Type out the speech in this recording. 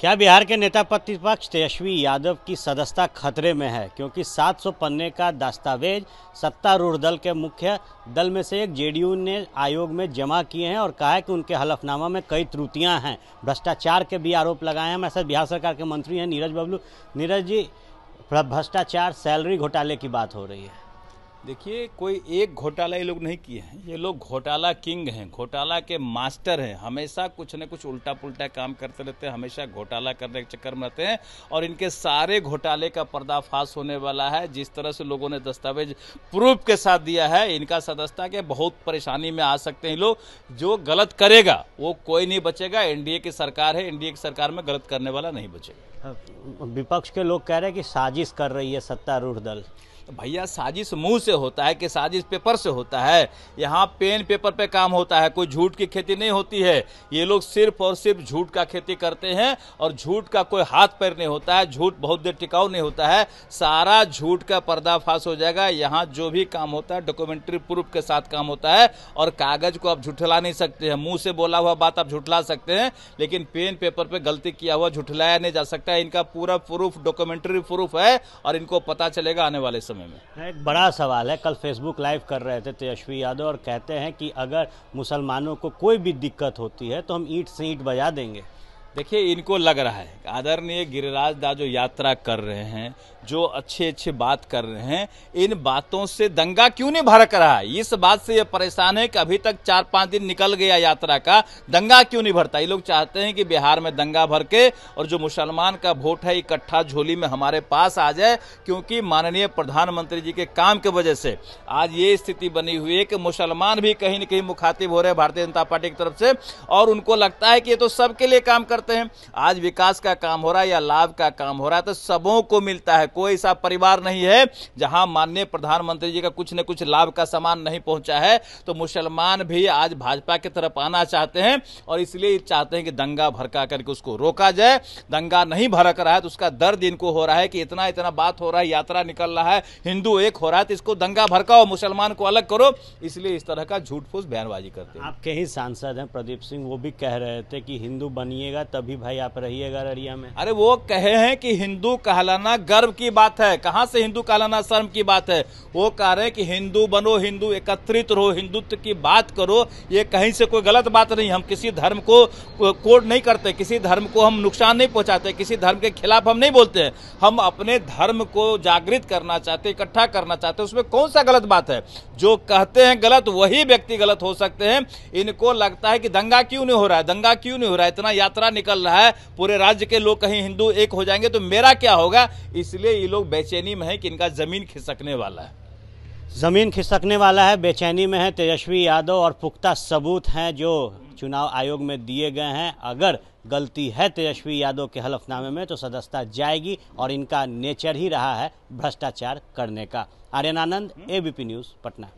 क्या बिहार के नेता प्रतिपक्ष तेजस्वी यादव की सदस्यता खतरे में है क्योंकि 700 पन्ने का दस्तावेज सत्तारूढ़ दल के मुख्य दल में से एक जेडीयू ने आयोग में जमा किए हैं और कहा है कि उनके हलफनामा में कई त्रुटियां हैं भ्रष्टाचार के भी आरोप लगाए हैं ऐसा बिहार सरकार के मंत्री हैं नीरज बबलू नीरज जी भ्रष्टाचार सैलरी घोटाले की बात हो रही है देखिए कोई एक घोटाला ये लोग नहीं किए हैं ये लोग घोटाला किंग हैं घोटाला के मास्टर हैं हमेशा कुछ न कुछ उल्टा पुल्टा काम करते रहते हैं हमेशा घोटाला करने के चक्कर में रहते हैं और इनके सारे घोटाले का पर्दाफाश होने वाला है जिस तरह से लोगों ने दस्तावेज प्रूफ के साथ दिया है इनका सदस्यता के बहुत परेशानी में आ सकते हैं लोग जो गलत करेगा वो कोई नहीं बचेगा एन की सरकार है एनडीए की सरकार में गलत करने वाला नहीं बचेगा हाँ, विपक्ष के लोग कह रहे हैं कि साजिश कर रही है सत्तारूढ़ दल तो भैया साजिश मुंह से होता है कि साजिश पेपर से होता है यहाँ पेन पेपर पे काम होता है कोई झूठ की खेती नहीं होती है ये लोग सिर्फ और सिर्फ झूठ का खेती करते हैं और झूठ का कोई हाथ पैर नहीं होता है झूठ बहुत देर टिकाऊ नहीं होता है सारा झूठ का पर्दाफाश हो जाएगा यहाँ जो भी काम होता है डॉक्यूमेंट्री प्रूफ के साथ काम होता है और कागज को आप झूठला नहीं सकते हैं मुंह से बोला हुआ बात आप झूठला सकते हैं लेकिन पेन पेपर पर गलती किया हुआ झूठलाया नहीं जा सकता इनका पूरा प्रूफ डॉक्यूमेंट्री प्रूफ है और इनको पता चलेगा आने वाले समय समय में हाँ, एक बड़ा सवाल है कल फेसबुक लाइव कर रहे थे तेजस्वी यादव और कहते हैं कि अगर मुसलमानों को कोई भी दिक्कत होती है तो हम ईट से ईट बजा देंगे देखिए इनको लग रहा है आदरणीय गिरिराज दा जो यात्रा कर रहे हैं जो अच्छे अच्छे बात कर रहे हैं इन बातों से दंगा क्यों नहीं भड़क रहा है इस बात से ये परेशान है कि अभी तक चार पांच दिन निकल गया यात्रा का दंगा क्यों नहीं भरता ये लोग चाहते हैं कि बिहार में दंगा भर के और जो मुसलमान का वोट है इकट्ठा झोली में हमारे पास आ जाए क्योंकि माननीय प्रधानमंत्री जी के काम के वजह से आज ये स्थिति बनी हुई है कि मुसलमान भी कहीं ना कहीं मुखातिब हो रहे भारतीय जनता पार्टी की तरफ से और उनको लगता है कि ये तो सबके लिए काम करते हैं आज विकास का काम हो रहा है या लाभ का काम हो रहा है तो सबों को मिलता है कोई ऐसा परिवार नहीं है जहां माननीय प्रधानमंत्री जी का कुछ न कुछ लाभ का सामान नहीं पहुंचा है तो मुसलमान भी आज भाजपा की तरफ आना चाहते हैं और इसलिए चाहते हैं कि दंगा भड़का करके उसको रोका जाए दंगा नहीं भड़क रहा है तो उसका दर्द इनको हो रहा है कि इतना इतना बात हो रहा है यात्रा निकल रहा है हिंदू एक हो रहा है तो इसको दंगा भड़काओ मुसलमान को अलग करो इसलिए इस तरह का झूठ फूस बयानबाजी करते हैं आपके ही सांसद हैं प्रदीप सिंह वो भी कह रहे थे कि हिंदू बनिएगा तभी भाई आप रहिएगा अररिया में अरे वो कहे हैं कि हिंदू कहलाना गर्व की बात है कहाँ से हिंदू कालाना शर्म की बात है वो कह रहे हैं कि हिंदू बनो हिंदू एकत्रित रहो हिंदुत्व की बात करो ये कहीं से कोई गलत बात नहीं हम किसी धर्म को कोड नहीं करते किसी धर्म को हम नुकसान नहीं पहुँचाते किसी धर्म के खिलाफ हम नहीं बोलते हैं हम अपने धर्म को जागृत करना चाहते इकट्ठा करना चाहते उसमें कौन सा गलत बात है जो कहते हैं गलत वही व्यक्ति गलत हो सकते हैं इनको लगता है कि दंगा क्यों नहीं हो रहा है दंगा क्यों नहीं हो रहा है इतना यात्रा निकल रहा है पूरे राज्य के लोग कहीं हिंदू एक हो जाएंगे तो मेरा क्या होगा इसलिए से ये लोग बेचैनी में है कि इनका ज़मीन खिसकने वाला है ज़मीन खिसकने वाला है बेचैनी में है तेजस्वी यादव और पुख्ता सबूत हैं जो चुनाव आयोग में दिए गए हैं अगर गलती है तेजस्वी यादव के हलफनामे में तो सदस्यता जाएगी और इनका नेचर ही रहा है भ्रष्टाचार करने का आर्यन आनंद एबीपी न्यूज़ पटना